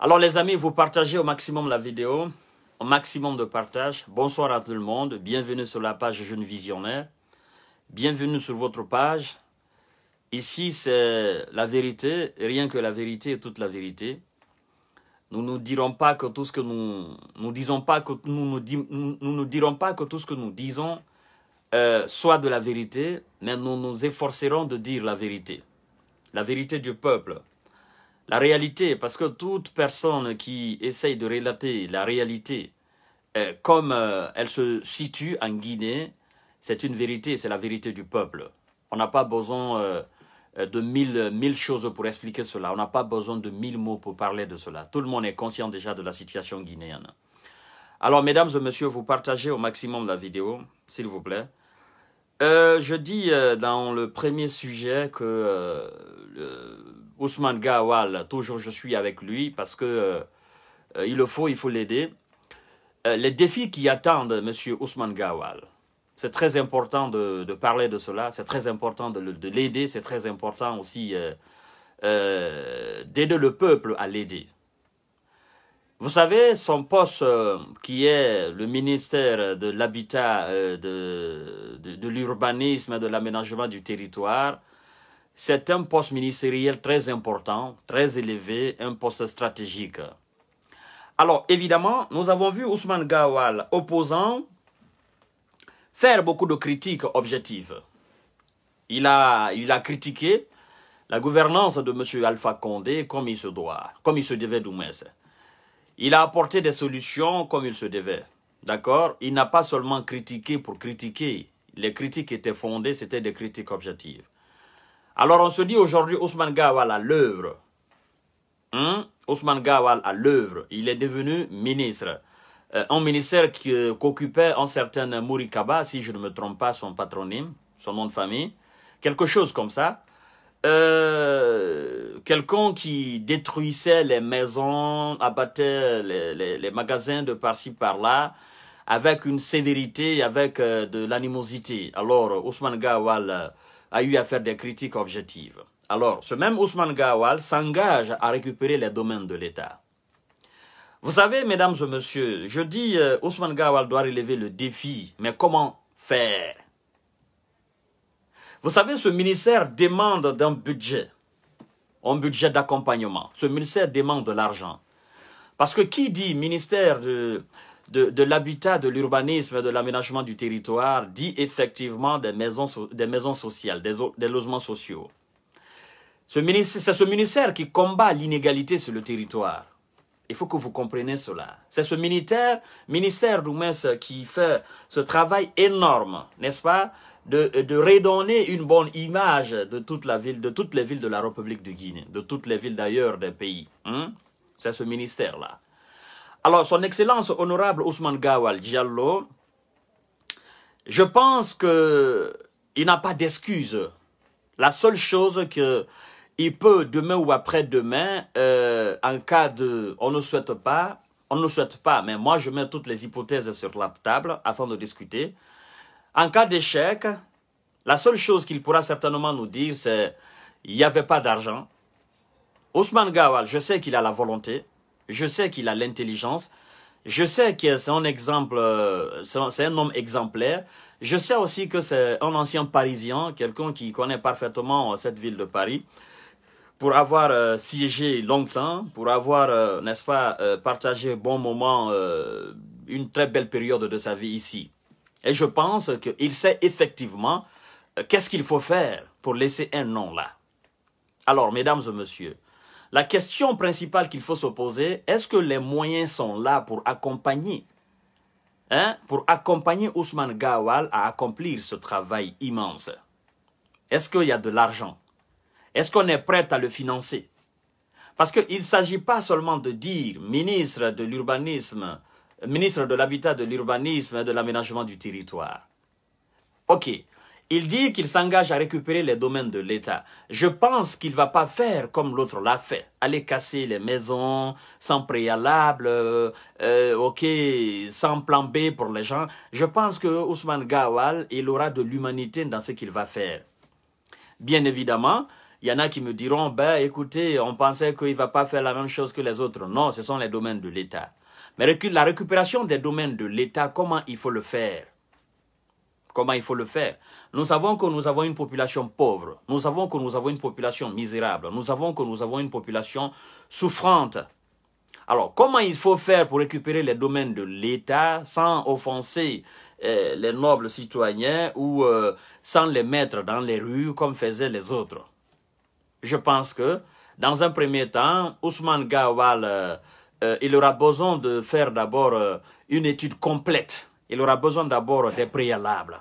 Alors les amis, vous partagez au maximum la vidéo, au maximum de partage. Bonsoir à tout le monde, bienvenue sur la page Jeune Visionnaire, bienvenue sur votre page. Ici, c'est la vérité, rien que la vérité et toute la vérité. Nous ne dirons pas que tout ce que nous, nous disons pas que nous, ne dirons pas que tout ce que nous disons euh, soit de la vérité, mais nous nous efforcerons de dire la vérité, la vérité du peuple, la réalité, parce que toute personne qui essaye de relater la réalité euh, comme euh, elle se situe en Guinée, c'est une vérité, c'est la vérité du peuple. On n'a pas besoin euh, de mille, mille, choses pour expliquer cela, on n'a pas besoin de mille mots pour parler de cela. Tout le monde est conscient déjà de la situation guinéenne. Alors, mesdames et messieurs, vous partagez au maximum la vidéo, s'il vous plaît. je dis dans le premier sujet que Ousmane Gawal, toujours je suis avec lui parce que euh, il le faut, il faut l'aider. Euh, les défis qui attendent M. Ousmane Gawal, c'est très important de, parler de cela, c'est très important de, l'aider, c'est très important aussi euh, d'aider le peuple à l'aider. Vous savez, son poste qui est le ministère de l'habitat, de, de l'urbanisme, de l'aménagement du territoire, c'est un poste ministériel très important, très élevé, un poste stratégique. Alors, évidemment, nous avons vu Ousmane Gawal, opposant, faire beaucoup de critiques objectives. Il a, critiqué la gouvernance de M. Alpha Condé comme il se doit, comme il se devait d'Oumès. Il a apporté des solutions comme il se devait. D'accord Il n'a pas seulement critiqué pour critiquer. Les critiques étaient fondées, c'était des critiques objectives. Alors on se dit aujourd'hui, Ousmane Gawal à l'œuvre. Hein? Ousmane Gawal à l'œuvre. Il est devenu ministre. Euh, un ministère euh, qu'occupait occupait un certain Mourikaba, si je ne me trompe pas, son patronyme, son nom de famille. Quelque chose comme ça. Euh, quelqu'un qui détruisait les maisons, abattait les, magasins de par-ci par-là, avec une sévérité, avec de l'animosité. Alors, Ousmane Gawal a eu à faire des critiques objectives. Alors, ce même Ousmane Gawal s'engage à récupérer les domaines de l'État. Vous savez, mesdames et messieurs, je dis euh, Ousmane Gawal doit relever le défi, mais comment faire Vous savez, ce ministère demande d'un budget, un budget d'accompagnement. Ce ministère demande de l'argent. Parce que qui dit ministère de, de, l'habitat, de l'urbanisme, de l'aménagement du territoire dit effectivement des maisons, des maisons sociales, des, logements sociaux. C'est ce, ministère qui combat l'inégalité sur le territoire. Il faut que vous compreniez cela. C'est ce ministère, ministère qui fait ce travail énorme, n'est-ce pas, de, redonner une bonne image de toute la ville, de toutes les villes de la République de Guinée, de toutes les villes d'ailleurs des pays. Hein. C'est ce ministère-là. Alors, son Excellence honorable Ousmane Gawal Diallo, je pense qu'il il n'a pas d'excuse. La seule chose que il peut demain ou après-demain, euh, en cas de, on ne souhaite pas, on ne souhaite pas, mais moi je mets toutes les hypothèses sur la table afin de discuter. En cas d'échec, la seule chose qu'il pourra certainement nous dire, c'est il n'y avait pas d'argent. Ousmane Gawal, je sais qu'il a la volonté, je sais qu'il a l'intelligence. Je sais que c'est un exemple, euh, c'est un homme exemplaire. Je sais aussi que c'est un ancien Parisien, quelqu'un qui connaît parfaitement euh, cette ville de Paris, pour avoir euh, siégé longtemps, pour avoir, n'est-ce pas, partagé bon moment, une très belle période de sa vie ici. Et je pense qu'il sait effectivement qu'est-ce qu'il faut faire pour laisser un nom là. Alors, mesdames et messieurs, la question principale qu'il faut se poser, est-ce que les moyens sont là pour accompagner hein, pour accompagner Ousmane Gawal à accomplir ce travail immense Est-ce qu'il y a de l'argent Est-ce qu'on est prêt à le financer Parce qu'il ne s'agit pas seulement de dire ministre de l'urbanisme, ministre de l'habitat, de l'urbanisme et de l'aménagement du territoire. Ok, il dit qu'il s'engage à récupérer les domaines de l'État. Je pense qu'il va pas faire comme l'autre l'a fait. Aller casser les maisons sans préalable, euh, euh, ok, sans plan B pour les gens. Je pense que Ousmane Gawal, il aura de l'humanité dans ce qu'il va faire. Bien évidemment, il y en a qui me diront, ben écoutez, on pensait qu'il va pas faire la même chose que les autres. Non, ce sont les domaines de l'État. Mais la récupération des domaines de l'État, comment il faut le faire Comment il faut le faire Nous savons que nous avons une population pauvre. Nous savons que nous avons une population misérable. Nous savons que nous avons une population souffrante. Alors, comment il faut faire pour récupérer les domaines de l'État sans offenser euh, les nobles citoyens ou euh, sans les mettre dans les rues comme faisaient les autres Je pense que, dans un premier temps, Ousmane Gawal, euh, il aura besoin de faire d'abord une étude complète il aura besoin d'abord des préalables.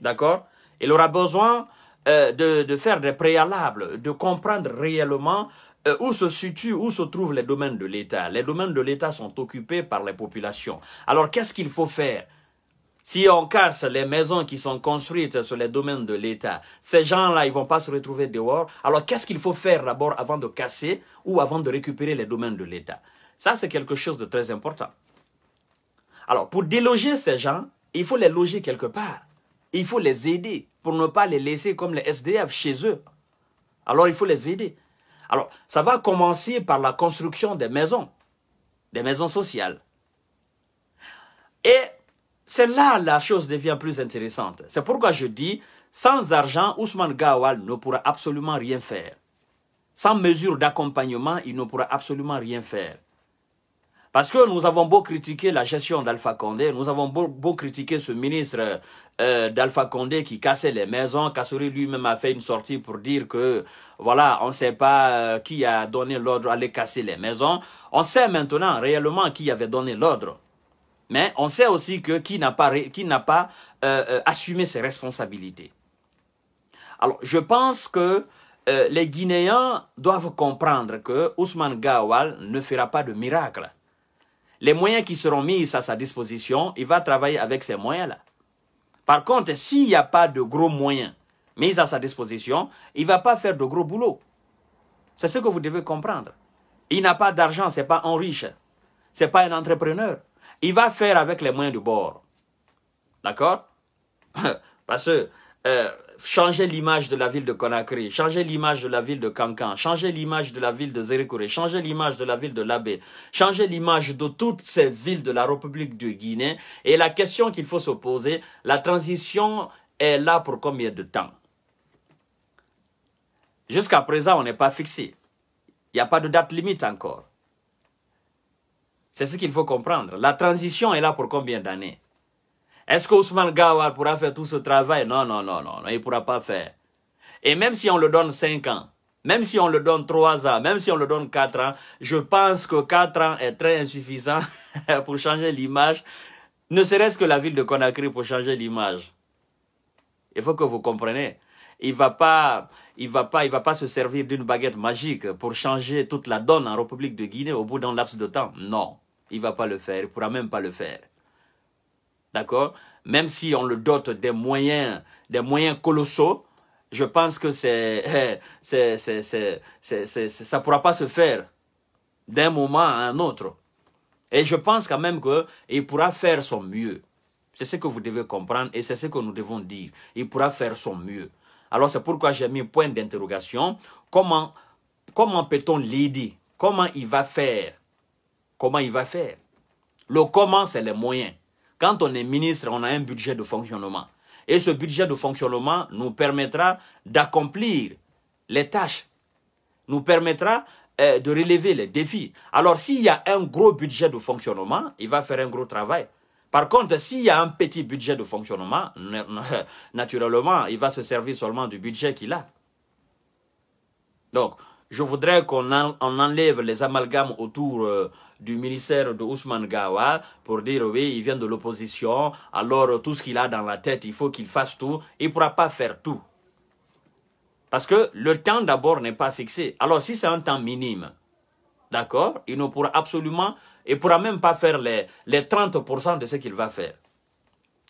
D'accord Il aura besoin euh, de, faire des préalables, de comprendre réellement euh, où se situent, où se trouvent les domaines de l'État. Les domaines de l'État sont occupés par les populations. Alors qu'est-ce qu'il faut faire si on casse les maisons qui sont construites sur les domaines de l'État, ces gens-là, ils vont pas se retrouver dehors. Alors, qu'est-ce qu'il faut faire d'abord avant de casser ou avant de récupérer les domaines de l'État Ça, c'est quelque chose de très important. Alors, pour déloger ces gens, il faut les loger quelque part. Il faut les aider pour ne pas les laisser comme les SDF chez eux. Alors, il faut les aider. Alors, ça va commencer par la construction des maisons, des maisons sociales. Et c'est là la chose devient plus intéressante. C'est pourquoi je dis, sans argent, Ousmane Gawal ne pourra absolument rien faire. Sans mesure d'accompagnement, il ne pourra absolument rien faire. Parce que nous avons beau critiquer la gestion d'Alpha Condé, nous avons beau, critiquer ce ministre euh, d'Alpha Condé qui cassait les maisons. Kassouri lui-même a fait une sortie pour dire que, voilà, on ne sait pas euh, qui a donné l'ordre aller casser les maisons. On sait maintenant réellement qui avait donné l'ordre. Mais on sait aussi que qui n'a pas, qui pas euh, assumé ses responsabilités. Alors, je pense que les Guinéens doivent comprendre que Ousmane Gawal ne fera pas de miracle les moyens qui seront mis à sa disposition, il va travailler avec ces moyens-là. Par contre, s'il n'y a pas de gros moyens mis à sa disposition, il ne va pas faire de gros boulot. C'est ce que vous devez comprendre. Il n'a pas d'argent, ce n'est pas un riche, ce n'est pas un entrepreneur. Il va faire avec les moyens du bord. D'accord Parce que euh, changer l'image de la ville de Conakry, changer l'image de la ville de Kankan, changer l'image de la ville de Zérékoré, changer l'image de la ville de Labé, changer l'image de toutes ces villes de la République de Guinée. Et la question qu'il faut se poser, la transition est là pour combien de temps Jusqu'à présent, on n'est pas fixé. Il n'y a pas de date limite encore. C'est ce qu'il faut comprendre. La transition est là pour combien d'années est-ce qu'Ousmane Gawar pourra faire tout ce travail Non, non, non, non, il ne pourra pas faire. Et même si on le donne 5 ans, même si on le donne 3 ans, même si on le donne 4 ans, je pense que 4 ans est très insuffisant pour changer l'image, ne serait-ce que la ville de Conakry pour changer l'image. Il faut que vous compreniez. Il va va pas, va pas se servir d'une baguette magique pour changer toute la donne en République de Guinée au bout d'un laps de temps. Non, il ne va pas le faire. Il ne pourra même pas le faire. D'accord Même si on le dote des moyens, des moyens colossaux, je pense que eh, ça ne pourra pas se faire d'un moment à un autre. Et je pense quand même qu'il pourra faire son mieux. C'est ce que vous devez comprendre et c'est ce que nous devons dire. Il pourra faire son mieux. Alors c'est pourquoi j'ai mis un point d'interrogation. Comment, comment peut-on l'aider Comment il va faire Comment il va faire Le comment, c'est les moyens. Quand on est ministre, on a un budget de fonctionnement. Et ce budget de fonctionnement nous permettra d'accomplir les tâches, nous permettra euh, de relever les défis. Alors s'il y a un gros budget de fonctionnement, il va faire un gros travail. Par contre, s'il y a un petit budget de fonctionnement, naturellement, il va se servir seulement du budget qu'il a. Donc, je voudrais qu'on enlève les amalgames autour euh, du ministère de Ousmane Gawa pour dire oui, il vient de l'opposition, alors tout ce qu'il a dans la tête, il faut qu'il fasse tout. Il ne pourra pas faire tout. Parce que le temps d'abord n'est pas fixé. Alors si c'est un temps minime, d'accord, il ne pourra absolument, il pourra même pas faire les, les 30% de ce qu'il va faire.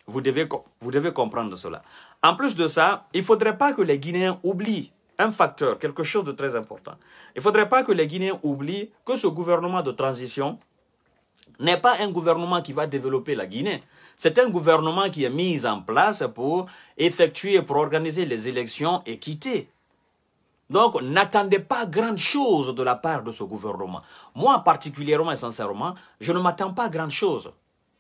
Vous devez, vous devez comprendre cela. En plus de ça, il ne faudrait pas que les Guinéens oublient un facteur, quelque chose de très important. Il ne faudrait pas que les Guinéens oublient que ce gouvernement de transition n'est pas un gouvernement qui va développer la Guinée. C'est un gouvernement qui est mis en place pour effectuer, pour organiser les élections et quitter. Donc, n'attendez pas grand-chose de la part de ce gouvernement. Moi, particulièrement et sincèrement, je ne m'attends pas grand-chose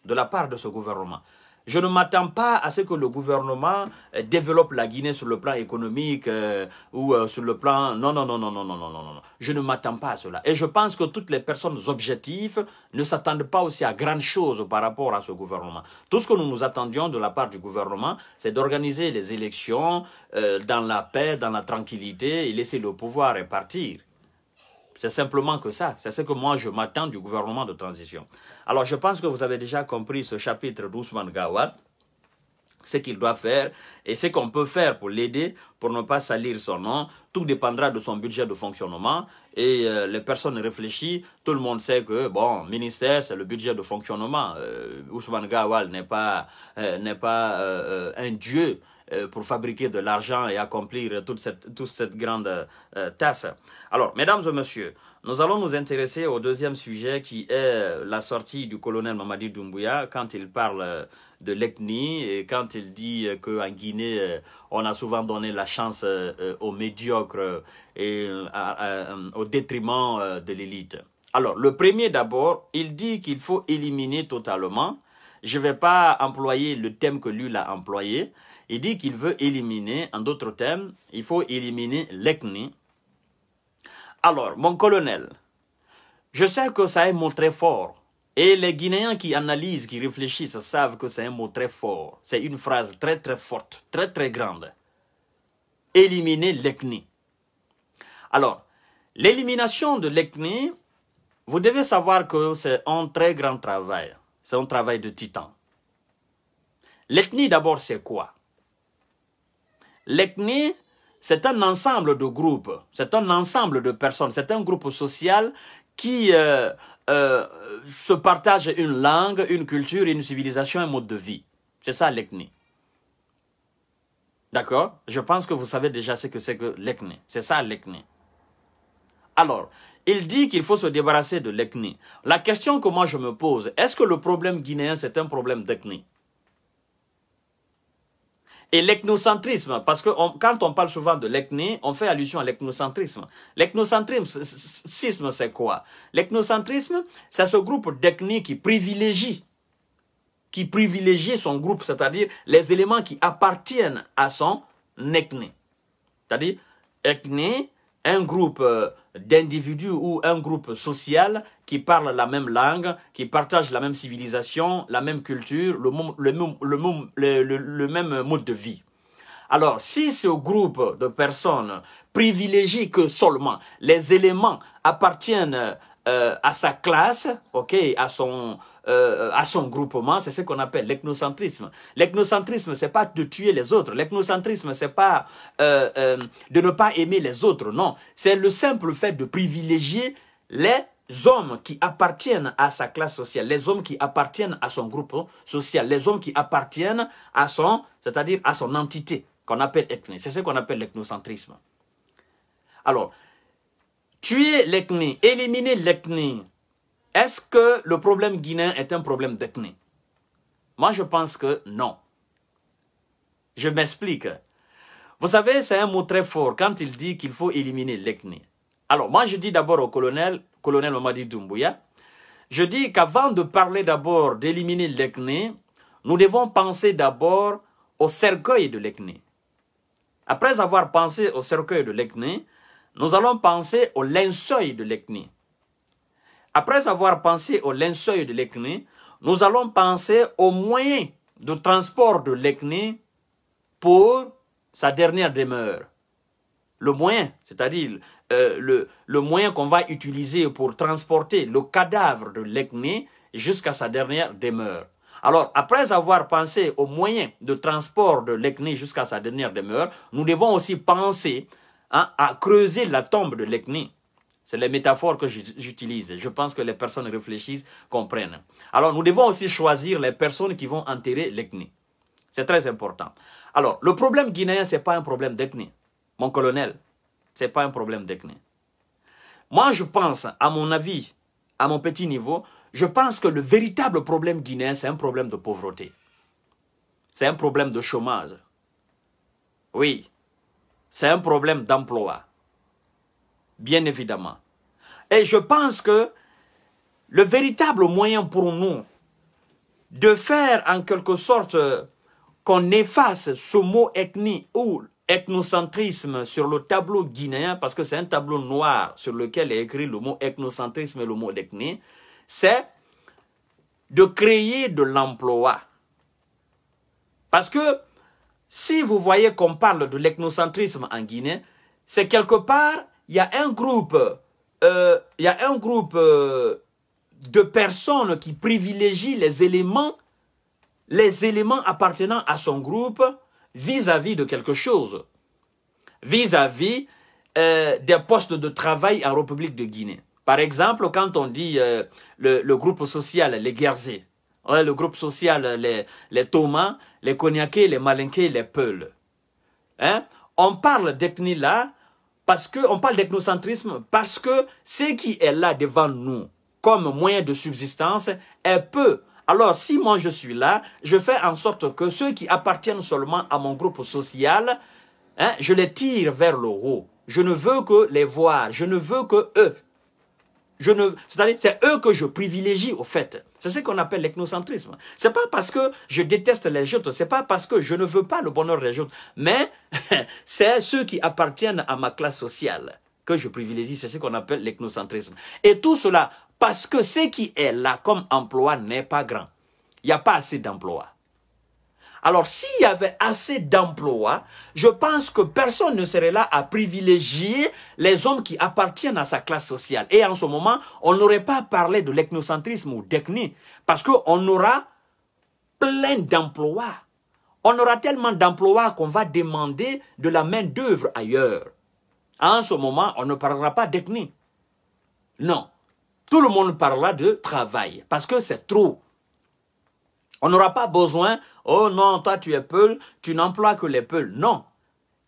de la part de ce gouvernement. Je ne m'attends pas à ce que le gouvernement euh, développe la Guinée sur le plan économique euh, ou euh, sur le plan... Non, non, non, non, non, non, non, non, non. Je ne m'attends pas à cela. Et je pense que toutes les personnes objectives ne s'attendent pas aussi à grand chose par rapport à ce gouvernement. Tout ce que nous nous attendions de la part du gouvernement, c'est d'organiser les élections dans la paix, dans la tranquillité et laisser le pouvoir repartir. C'est simplement que ça. C'est ce que moi, je m'attends du gouvernement de transition. Alors, je pense que vous avez déjà compris ce chapitre d'Ousmane Gawad, ce qu'il doit faire et ce qu'on peut faire pour l'aider, pour ne pas salir son nom. Tout dépendra de son budget de fonctionnement et euh, les personnes réfléchies. Tout le monde sait que, bon, ministère, c'est le budget de fonctionnement. Euh, Ousmane Gawal n'est pas euh, un dieu. Euh, pour fabriquer de l'argent et accomplir toute cette, grande euh, tasse. Alors, mesdames et messieurs, nous allons nous intéresser au deuxième sujet qui est la sortie du colonel Mamadi Doumbouya quand il parle euh, de l'ethnie et quand il dit qu'en Guinée, on a souvent donné la chance aux médiocres et au détriment de l'élite. Alors, le premier d'abord, il dit qu'il faut éliminer totalement. Je ne vais pas employer le thème que lui l'a employé, il dit qu'il veut éliminer, en d'autres termes, il faut éliminer l'ECNI. Alors, mon colonel, je sais que ça est un mot très fort. Et les Guinéens qui analysent, qui réfléchissent, savent que c'est un mot très fort. C'est une phrase très très forte, très très grande. Éliminer l'ECNI. Alors, l'élimination de l'ECNI, vous devez savoir que c'est un très grand travail. C'est un travail de titan. L'ethnie d'abord, c'est quoi L'ethnie, c'est un ensemble de groupes, c'est un ensemble de personnes, c'est un groupe social qui euh, euh, se partage une langue, une culture, une civilisation, un mode de vie. C'est ça l'ethnie. D'accord Je pense que vous savez déjà ce que c'est que l'ethnie. C'est ça l'ethnie. Alors, il dit qu'il faut se débarrasser de l'ethnie. La question que moi je me pose, est-ce que le problème guinéen, c'est un problème d'ethnie et l'ethnocentrisme, parce que quand on parle souvent de l'ethnie, on fait allusion à l'ethnocentrisme. L'ethnocentrisme, c'est quoi L'ethnocentrisme, c'est ce groupe d'ethnies qui privilégie, qui privilégie son groupe, c'est-à-dire les éléments qui appartiennent à son ethnie. C'est-à-dire, ethnie, un groupe euh, d'individus ou un groupe social qui parlent la même langue, qui partagent la même civilisation, la même culture, le, le, le, le même mode de vie. Alors, si ce groupe de personnes privilégie que seulement les éléments appartiennent euh, à sa classe, ok, à son, euh, à son groupement, c'est ce qu'on appelle l'ethnocentrisme. L'ethnocentrisme, c'est pas de tuer les autres. L'ethnocentrisme, c'est pas euh, de ne pas aimer les autres. Non, c'est le simple fait de privilégier les hommes qui appartiennent à sa classe sociale, les hommes qui appartiennent à son groupe social, les hommes qui appartiennent à son, c'est-à-dire à son entité, qu'on appelle ethnie. C'est ce qu'on appelle l'ethnocentrisme. Alors, tuer l'ethnie, éliminer l'ethnie, est-ce que le problème guinéen est un problème d'ethnie Moi, je pense que non. Je m'explique. Vous savez, c'est un mot très fort quand il dit qu'il faut éliminer l'ethnie. Alors, moi, je dis d'abord au colonel, colonel Mamadi Doumbouya, je dis qu'avant de parler d'abord d'éliminer l'ECNE, nous devons penser d'abord au cercueil de l'ECNE. Après avoir pensé au cercueil de l'ECNE, nous allons penser au linceuil de l'ECNE. Après avoir pensé au linceul de l'ECNE, nous allons penser au moyen de transport de l'ECNE pour sa dernière demeure. Le moyen, c'est-à-dire euh, le, moyen qu'on va utiliser pour transporter le cadavre de l'Ekné jusqu'à sa dernière demeure. Alors, après avoir pensé aux moyens de transport de l'Ekné jusqu'à sa dernière demeure, nous devons aussi penser hein, à creuser la tombe de l'Ekné. C'est les métaphores que j'utilise. Je pense que les personnes réfléchissent, comprennent. Alors, nous devons aussi choisir les personnes qui vont enterrer l'Ekné. C'est très important. Alors, le problème guinéen, ce n'est pas un problème d'ethnie, mon colonel. Ce n'est pas un problème d'ethnie. Moi, je pense, à mon avis, à mon petit niveau, je pense que le véritable problème guinéen, c'est un problème de pauvreté. C'est un problème de chômage. Oui, c'est un problème d'emploi. Bien évidemment. Et je pense que le véritable moyen pour nous de faire en quelque sorte qu'on efface ce mot ethnie ou ethnocentrisme sur le tableau guinéen, parce que c'est un tableau noir sur lequel est écrit le mot ethnocentrisme et le mot d'ethnie, c'est de créer de l'emploi. Parce que si vous voyez qu'on parle de l'ethnocentrisme en Guinée, c'est quelque part, il y a un groupe, euh, il y a un groupe euh, de personnes qui privilégient les éléments, les éléments appartenant à son groupe, vis-à-vis de quelque chose, vis-à-vis euh, des postes de travail en République de Guinée. Par exemple, quand on dit euh, le, groupe social, les Guerzés, hein, le groupe social, les, les Thomas, les Cognacés, les Malinqués, les Peuls. Hein, on parle d'ethnie-là parce que, on parle d'ethnocentrisme parce que ce qui est là devant nous comme moyen de subsistance est peu alors, si moi je suis là, je fais en sorte que ceux qui appartiennent seulement à mon groupe social, hein, je les tire vers le haut. Je ne veux que les voir, je ne veux que eux. Je ne, c'est-à-dire, c'est eux que je privilégie au fait. C'est ce qu'on appelle l'ethnocentrisme. C'est pas parce que je déteste les autres, c'est pas parce que je ne veux pas le bonheur des autres, mais c'est ceux qui appartiennent à ma classe sociale que je privilégie, c'est ce qu'on appelle l'ethnocentrisme. Et tout cela parce que ce qui est là comme emploi n'est pas grand. Il n'y a pas assez d'emplois. Alors s'il y avait assez d'emplois, je pense que personne ne serait là à privilégier les hommes qui appartiennent à sa classe sociale. Et en ce moment, on n'aurait pas parlé de l'ethnocentrisme ou d'ethnie, parce qu'on aura plein d'emplois. On aura tellement d'emplois qu'on va demander de la main-d'œuvre ailleurs. En ce moment, on ne parlera pas d'ethnie. Non. Tout le monde parlera de travail parce que c'est trop. On n'aura pas besoin, oh non, toi tu es Peul, tu n'emploies que les Peuls. Non.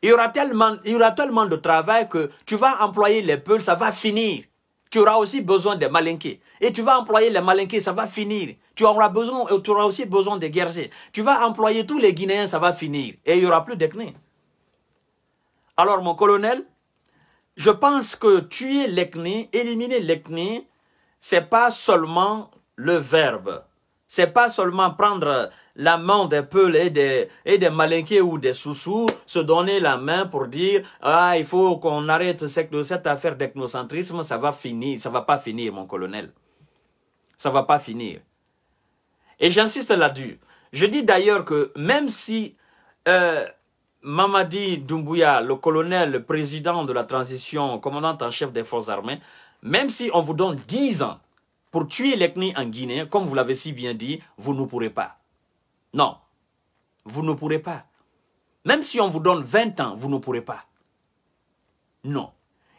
Il y, aura tellement, il y aura tellement de travail que tu vas employer les Peuls, ça va finir. Tu auras aussi besoin des malinqués. Et tu vas employer les malinqués, ça va finir. Tu auras, besoin, tu auras aussi besoin des guerriers. Tu vas employer tous les Guinéens, ça va finir. Et il n'y aura plus d'ECNI. Alors, mon colonel, je pense que tuer l'ethnie, éliminer l'ethnie, c'est pas seulement le verbe. C'est pas seulement prendre la main des peuls et des, et malinqués ou des sous se donner la main pour dire, ah, il faut qu'on arrête cette, affaire d'ethnocentrisme, ça va finir, ça va pas finir, mon colonel. Ça va pas finir. Et j'insiste là-dessus. Je dis d'ailleurs que même si euh, Mamadi Doumbouya, le colonel, le président de la transition, commandant en chef des forces armées, même si on vous donne 10 ans pour tuer l'ethnie en Guinée, comme vous l'avez si bien dit, vous ne pourrez pas. Non, vous ne pourrez pas. Même si on vous donne 20 ans, vous ne pourrez pas. Non.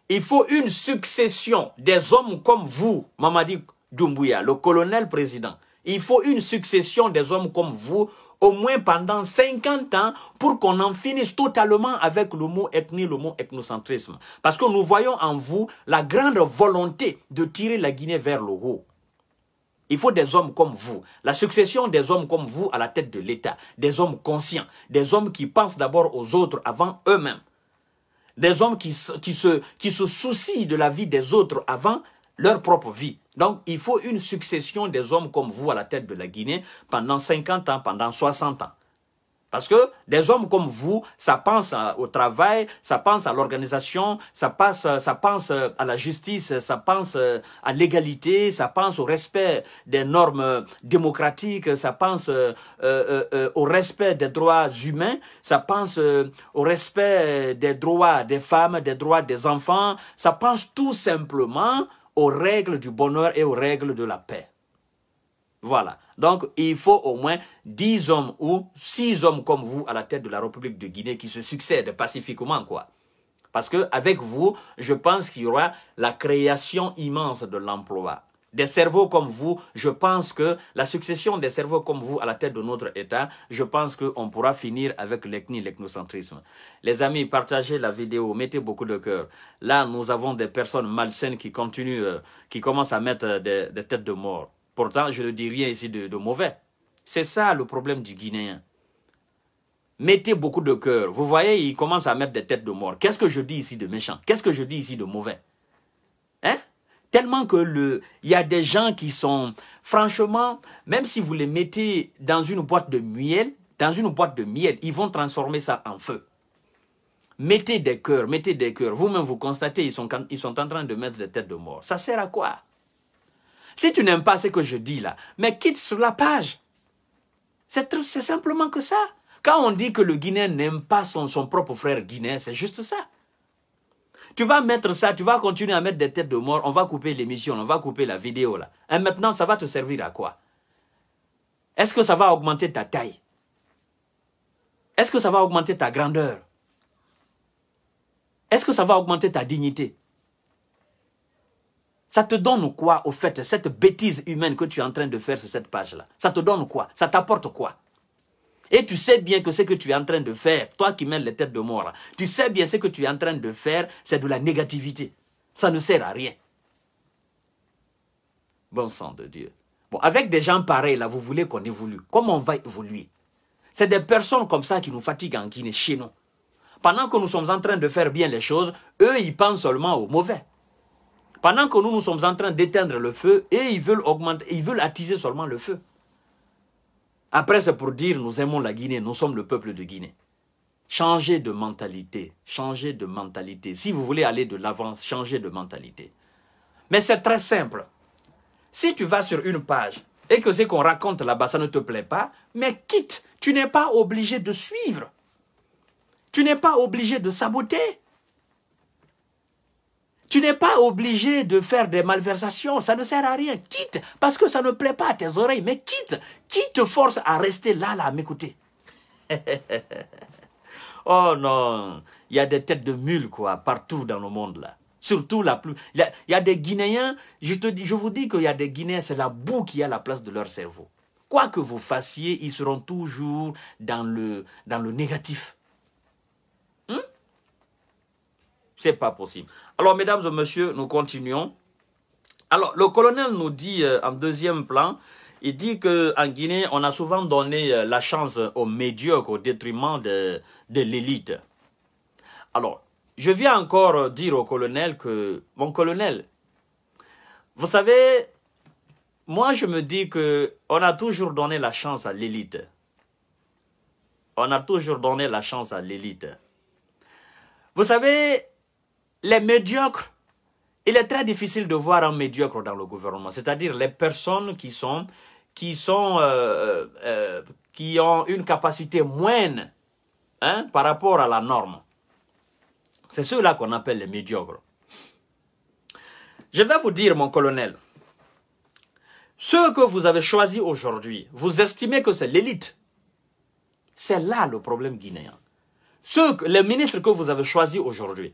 Il faut une succession des hommes comme vous, Mamadi Doumbouya, le colonel président, il faut une succession des hommes comme vous, au moins pendant 50 ans, pour qu'on en finisse totalement avec le mot ethnie, le mot ethnocentrisme. Parce que nous voyons en vous la grande volonté de tirer la Guinée vers le haut. Il faut des hommes comme vous, la succession des hommes comme vous à la tête de l'État, des hommes conscients, des hommes qui pensent d'abord aux autres avant eux-mêmes, des hommes qui, qui, se, qui se soucient de la vie des autres avant leur propre vie. Donc, il faut une succession des hommes comme vous à la tête de la Guinée pendant 50 ans, pendant 60 ans. Parce que des hommes comme vous, ça pense au travail, ça pense à l'organisation, ça, ça pense euh, à la justice, ça pense euh, à l'égalité, ça pense au respect des normes euh, démocratiques, ça pense au respect des droits humains, ça pense au respect des droits des femmes, des droits des enfants, ça pense tout simplement aux règles du bonheur et aux règles de la paix. Voilà. Donc, il faut au moins dix hommes ou six hommes comme vous à la tête de la République de Guinée qui se succèdent pacifiquement, quoi. Parce que avec vous, je pense qu'il y aura la création immense de l'emploi des cerveaux comme vous, je pense que la succession des cerveaux comme vous à la tête de notre État, je pense qu'on pourra finir avec l'ethnie, l'ethnocentrisme. Les amis, partagez la vidéo, mettez beaucoup de cœur. Là, nous avons des personnes malsaines qui continuent, euh, qui commencent à mettre euh, des, têtes de mort. Pourtant, je ne dis rien ici de, de mauvais. C'est ça le problème du Guinéen. Mettez beaucoup de cœur. Vous voyez, ils commencent à mettre des têtes de mort. Qu'est-ce que je dis ici de méchant Qu'est-ce que je dis ici de mauvais Hein Tellement que le, il y a des gens qui sont, franchement, même si vous les mettez dans une boîte de miel, dans une boîte de miel, ils vont transformer ça en feu. Mettez des cœurs, mettez des cœurs. Vous-même, vous constatez, ils sont, ils sont en train de mettre des têtes de mort. Ça sert à quoi Si tu n'aimes pas ce que je dis là, mais quitte sur la page. C'est simplement que ça. Quand on dit que le Guinéen n'aime pas son, son propre frère guinéen, c'est juste ça. Tu vas mettre ça, tu vas continuer à mettre des têtes de mort, on va couper l'émission, on va couper la vidéo là. Et maintenant, ça va te servir à quoi Est-ce que ça va augmenter ta taille Est-ce que ça va augmenter ta grandeur Est-ce que ça va augmenter ta dignité ça te donne quoi, au fait, cette bêtise humaine que tu es en train de faire sur cette page-là Ça te donne quoi Ça t'apporte quoi et tu sais bien que ce que tu es en train de faire, toi qui mènes les têtes de mort, tu sais bien ce que tu es en train de faire, c'est de la négativité. Ça ne sert à rien. Bon sang de Dieu. Bon, avec des gens pareils, là, vous voulez qu'on évolue. Comment on va évoluer C'est des personnes comme ça qui nous fatiguent en Guinée, chez nous. Pendant que nous sommes en train de faire bien les choses, eux, ils pensent seulement au mauvais. Pendant que nous, nous sommes en train d'éteindre le feu, et ils veulent augmenter, ils veulent attiser seulement le feu. Après, c'est pour dire, nous aimons la Guinée, nous sommes le peuple de Guinée. Changez de mentalité, changez de mentalité. Si vous voulez aller de l'avant, changez de mentalité. Mais c'est très simple. Si tu vas sur une page et que ce qu'on raconte là-bas, ça ne te plaît pas, mais quitte, tu n'es pas obligé de suivre. Tu n'es pas obligé de saboter. Tu n'es pas obligé de faire des malversations, ça ne sert à rien. Quitte, parce que ça ne plaît pas à tes oreilles, mais quitte. Qui te force à rester là, là, à m'écouter Oh non, il y a des têtes de mules, quoi, partout dans le monde, là. Surtout la plus... Il y, a, des Guinéens, je, te dis, je vous dis qu'il y a des Guinéens, c'est la boue qui a la place de leur cerveau. Quoi que vous fassiez, ils seront toujours dans le, dans le négatif. C'est pas possible. Alors, mesdames et messieurs, nous continuons. Alors, le colonel nous dit euh, en deuxième plan, il dit qu'en Guinée, on a souvent donné euh, la chance aux médiocres au détriment de, de l'élite. Alors, je viens encore euh, dire au colonel que, mon colonel, vous savez, moi je me dis que on a toujours donné la chance à l'élite. On a toujours donné la chance à l'élite. Vous savez, les médiocres, il est très difficile de voir un médiocre dans le gouvernement, c'est-à-dire les personnes qui sont, qui sont, euh, euh, euh, qui ont une capacité moyenne hein, par rapport à la norme. C'est ceux-là qu'on appelle les médiocres. Je vais vous dire, mon colonel, ceux que vous avez choisis aujourd'hui, vous estimez que c'est l'élite. C'est là le problème guinéen. Ceux, les ministres que vous avez choisis aujourd'hui,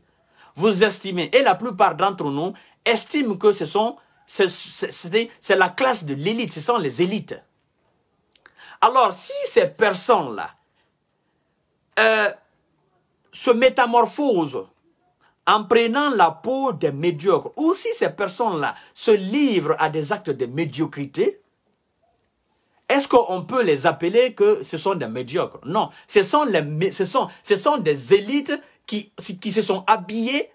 vous estimez, et la plupart d'entre nous estiment que ce sont, c'est la classe de l'élite, ce sont les élites. Alors, si ces personnes-là euh, se métamorphosent en prenant la peau des médiocres, ou si ces personnes-là se livrent à des actes de médiocrité, est-ce qu'on peut les appeler que ce sont des médiocres Non, ce sont, les, ce sont, ce sont des élites qui, se sont habillés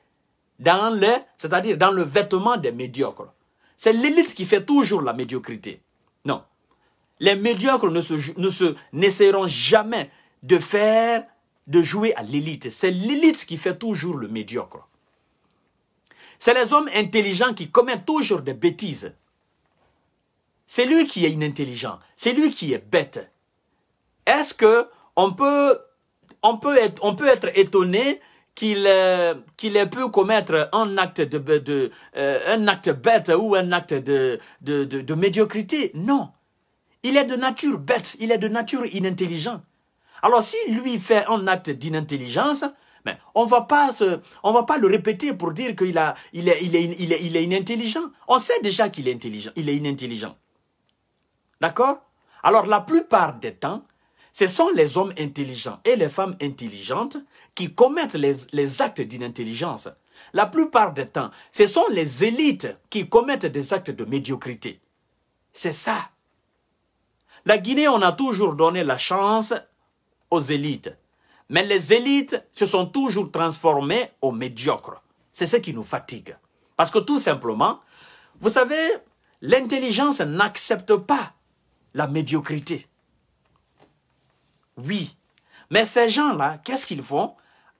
dans le, c'est-à-dire dans le vêtement des médiocres. C'est l'élite qui fait toujours la médiocrité. Non. Les médiocres ne ne se, n'essaieront jamais de faire, de jouer à l'élite. C'est l'élite qui fait toujours le médiocre. C'est les hommes intelligents qui commettent toujours des bêtises. C'est lui qui est inintelligent, c'est lui qui est bête. Est-ce que on peut on peut être, on peut être étonné qu'il euh, qu'il ait pu commettre un acte de, euh, un acte bête ou un acte de, de, médiocrité. Non, il est de nature bête, il est de nature inintelligent. Alors si lui fait un acte d'inintelligence, ben, on va pas on va pas le répéter pour dire qu'il a, est, il il est inintelligent. On sait déjà qu'il est intelligent, il est inintelligent. D'accord Alors la plupart des temps, ce sont les hommes intelligents et les femmes intelligentes qui commettent les, actes d'inintelligence. La plupart des temps, ce sont les élites qui commettent des actes de médiocrité. C'est ça. La Guinée, on a toujours donné la chance aux élites. Mais les élites se sont toujours transformées aux médiocres. C'est ce qui nous fatigue. Parce que tout simplement, vous savez, l'intelligence n'accepte pas la médiocrité. Oui. Mais ces gens-là, qu'est-ce qu'ils font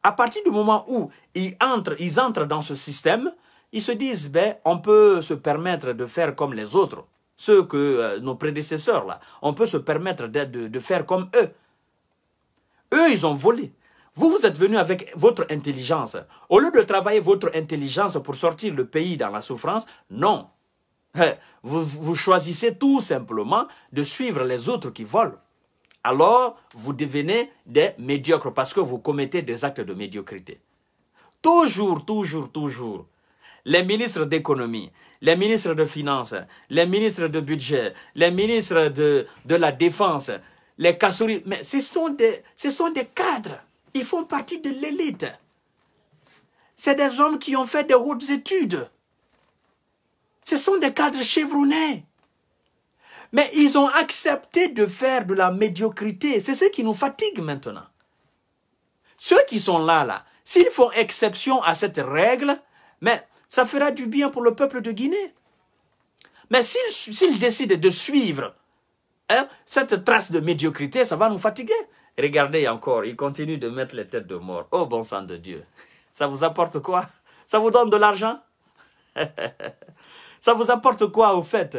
À partir du moment où ils entrent, ils entrent dans ce système, ils se disent, ben, on peut se permettre de faire comme les autres, ceux que euh, nos prédécesseurs, là. On peut se permettre de, faire comme eux. Eux, ils ont volé. Vous, vous êtes venu avec votre intelligence. Au lieu de travailler votre intelligence pour sortir le pays dans la souffrance, non. vous choisissez tout simplement de suivre les autres qui volent alors vous devenez des médiocres parce que vous commettez des actes de médiocrité. Toujours, toujours, toujours, les ministres d'économie, les ministres de finances, les ministres de budget, les ministres de, de la défense, les cassouris, mais ce sont, des, ce sont des cadres. Ils font partie de l'élite. C'est des hommes qui ont fait des hautes études. Ce sont des cadres chevronnés. Mais ils ont accepté de faire de la médiocrité. C'est ce qui nous fatigue maintenant. Ceux qui sont là, là, s'ils font exception à cette règle, mais ça fera du bien pour le peuple de Guinée. Mais s'ils décident de suivre hein, cette trace de médiocrité, ça va nous fatiguer. Regardez encore, ils continuent de mettre les têtes de mort. Oh bon sang de Dieu, ça vous apporte quoi Ça vous donne de l'argent Ça vous apporte quoi au fait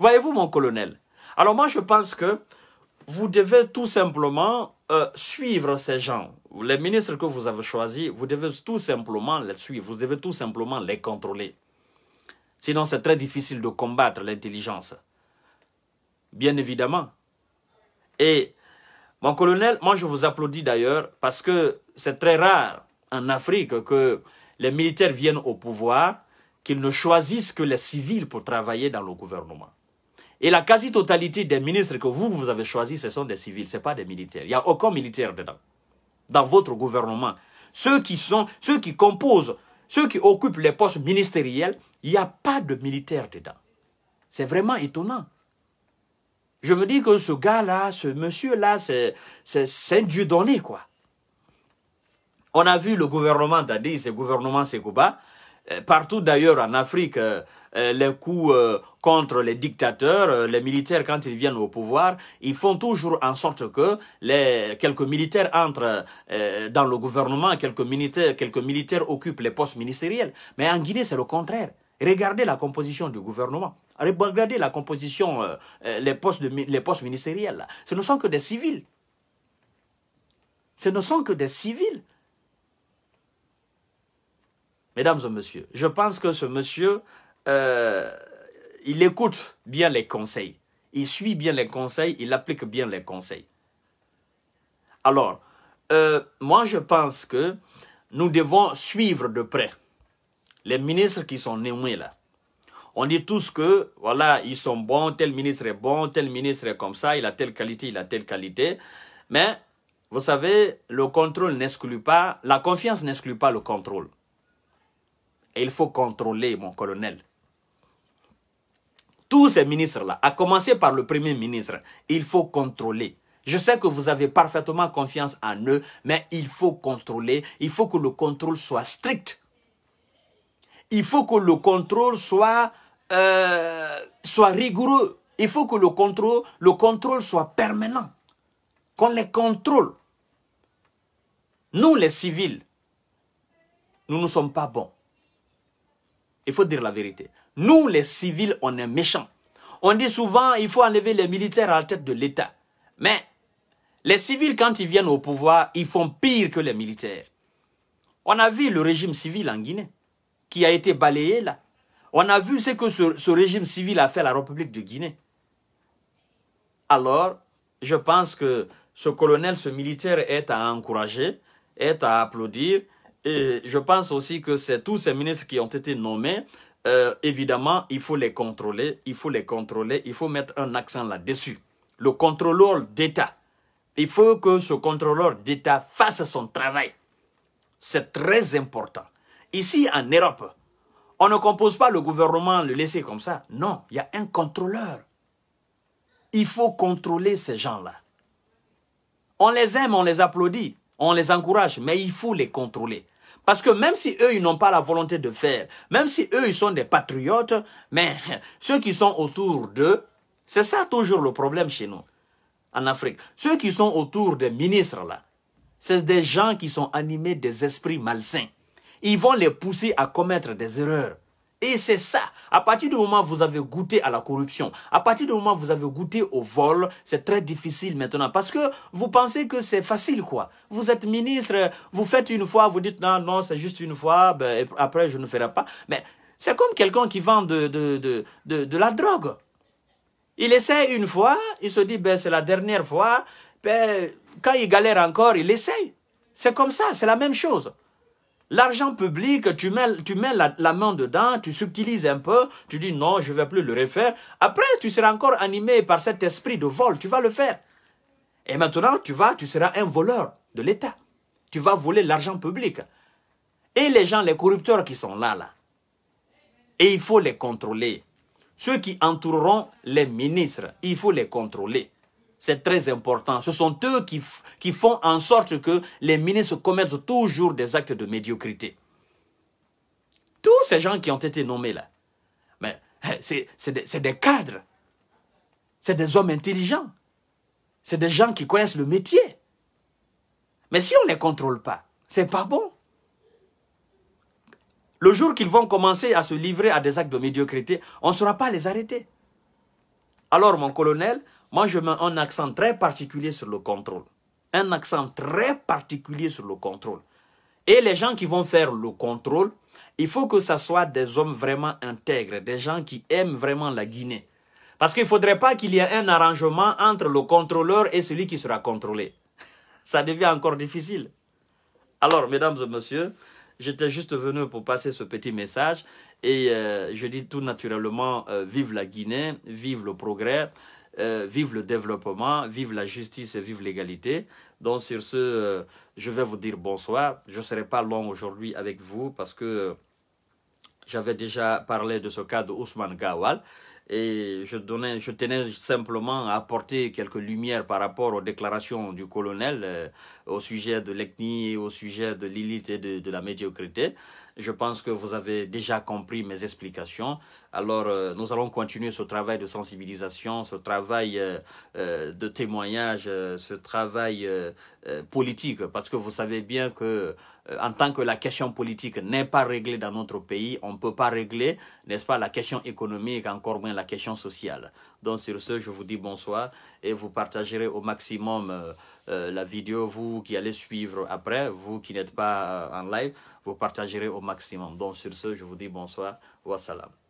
Voyez-vous, mon colonel Alors moi, je pense que vous devez tout simplement euh, suivre ces gens. Les ministres que vous avez choisis, vous devez tout simplement les suivre, vous devez tout simplement les contrôler. Sinon, c'est très difficile de combattre l'intelligence. Bien évidemment. Et mon colonel, moi je vous applaudis d'ailleurs parce que c'est très rare en Afrique que les militaires viennent au pouvoir, qu'ils ne choisissent que les civils pour travailler dans le gouvernement. Et la quasi-totalité des ministres que vous, vous avez choisis, ce sont des civils, ce n'est pas des militaires. Il n'y a aucun militaire dedans, dans votre gouvernement. Ceux qui, sont, ceux qui composent, ceux qui occupent les postes ministériels, il n'y a pas de militaires dedans. C'est vraiment étonnant. Je me dis que ce gars-là, ce monsieur-là, c'est un dieu donné, quoi. On a vu le gouvernement d'Adi, ce gouvernement Sekouba, euh, partout d'ailleurs en Afrique, euh, euh, les coups euh, contre les dictateurs, euh, les militaires quand ils viennent au pouvoir, ils font toujours en sorte que les, quelques militaires entrent dans le gouvernement, quelques militaires, quelques militaires occupent les postes ministériels. Mais en Guinée, c'est le contraire. Regardez la composition du gouvernement. Regardez la composition, les, postes les postes ministériels. Ce ne sont que des civils. Ce ne sont que des civils. Mesdames et messieurs, je pense que ce monsieur euh, il écoute bien les conseils, il suit bien les conseils, il applique bien les conseils. Alors, euh, moi je pense que nous devons suivre de près les ministres qui sont nommés là. On dit tous que, voilà, ils sont bons, tel ministre est bon, tel ministre est comme ça, il a telle qualité, il a telle qualité. Mais, vous savez, le contrôle n'exclut pas, la confiance n'exclut pas le contrôle. Et il faut contrôler, mon colonel tous ces ministres-là, à commencer par le Premier ministre, il faut contrôler. Je sais que vous avez parfaitement confiance en eux, mais il faut contrôler, il faut que le contrôle soit strict. Il faut que le contrôle soit, euh, soit rigoureux. Il faut que le contrôle, le contrôle soit permanent. Qu'on les contrôle. Nous, les civils, nous ne sommes pas bons. Il faut dire la vérité. Nous, les civils, on est méchants. On dit souvent, il faut enlever les militaires à la tête de l'État. Mais les civils, quand ils viennent au pouvoir, ils font pire que les militaires. On a vu le régime civil en Guinée, qui a été balayé là. On a vu ce que ce, ce régime civil a fait à la République de Guinée. Alors, je pense que ce colonel, ce militaire est à encourager, est à applaudir. Et je pense aussi que c'est tous ces ministres qui ont été nommés euh, évidemment, il faut les contrôler, il faut les contrôler, il faut mettre un accent là-dessus. Le contrôleur d'État, il faut que ce contrôleur d'État fasse son travail. C'est très important. Ici, en Europe, on ne compose pas le gouvernement, le laisser comme ça. Non, il y a un contrôleur. Il faut contrôler ces gens-là. On les aime, on les applaudit, on les encourage, mais il faut les contrôler. Parce que même si eux, ils n'ont pas la volonté de faire, même si eux, ils sont des patriotes, mais ceux qui sont autour d'eux, c'est ça toujours le problème chez nous, en Afrique. Ceux qui sont autour des ministres, là, c'est des gens qui sont animés des esprits malsains. Ils vont les pousser à commettre des erreurs. Et c'est ça à partir du moment où vous avez goûté à la corruption, à partir du moment où vous avez goûté au vol, c'est très difficile maintenant parce que vous pensez que c'est facile quoi. Vous êtes ministre, vous faites une fois, vous dites non, non, c'est juste une fois, ben, après je ne ferai pas. Mais c'est comme quelqu'un qui vend de, de, la drogue. Il essaie une fois, il se dit ben, c'est la dernière fois, ben, quand il galère encore, il essaye. C'est comme ça, c'est la même chose. L'argent public, tu mets, tu mets la, main dedans, tu subtilises un peu, tu dis non, je ne vais plus le refaire. Après, tu seras encore animé par cet esprit de vol, tu vas le faire. Et maintenant, tu vas, tu seras un voleur de l'État. Tu vas voler l'argent public. Et les gens, les corrupteurs qui sont là, là. Et il faut les contrôler. Ceux qui entoureront les ministres, il faut les contrôler. C'est très important. Ce sont eux qui, qui font en sorte que les ministres commettent toujours des actes de médiocrité. Tous ces gens qui ont été nommés là, eh, c'est des, des cadres, c'est des hommes intelligents, c'est des gens qui connaissent le métier. Mais si on ne les contrôle pas, c'est pas bon. Le jour qu'ils vont commencer à se livrer à des actes de médiocrité, on ne saura pas les arrêter. Alors, mon colonel, moi, je mets un accent très particulier sur le contrôle. Un accent très particulier sur le contrôle. Et les gens qui vont faire le contrôle, il faut que ce soit des hommes vraiment intègres, des gens qui aiment vraiment la Guinée. Parce qu'il ne faudrait pas qu'il y ait un arrangement entre le contrôleur et celui qui sera contrôlé. Ça devient encore difficile. Alors, mesdames et messieurs, j'étais juste venu pour passer ce petit message. Et euh, je dis tout naturellement, euh, vive la Guinée, vive le progrès. Euh, vive le développement, vive la justice et vive l'égalité. Donc sur ce, euh, je vais vous dire bonsoir. Je ne serai pas long aujourd'hui avec vous parce que euh, j'avais déjà parlé de ce cas de Gawal et je, donnais, je tenais simplement à apporter quelques lumières par rapport aux déclarations du colonel euh, au sujet de l'ethnie, au sujet de l'élite et de, la médiocrité. Je pense que vous avez déjà compris mes explications. Alors, euh, nous allons continuer ce travail de sensibilisation, ce travail euh, de témoignage, ce travail politique, parce que vous savez bien que en tant que la question politique n'est pas réglée dans notre pays, on ne peut pas régler, n'est-ce pas, la question économique, encore moins la question sociale. Donc sur ce, je vous dis bonsoir et vous partagerez au maximum euh, euh, la vidéo, vous qui allez suivre après, vous qui n'êtes pas euh, en live, vous partagerez au maximum. Donc sur ce, je vous dis bonsoir, wassalam.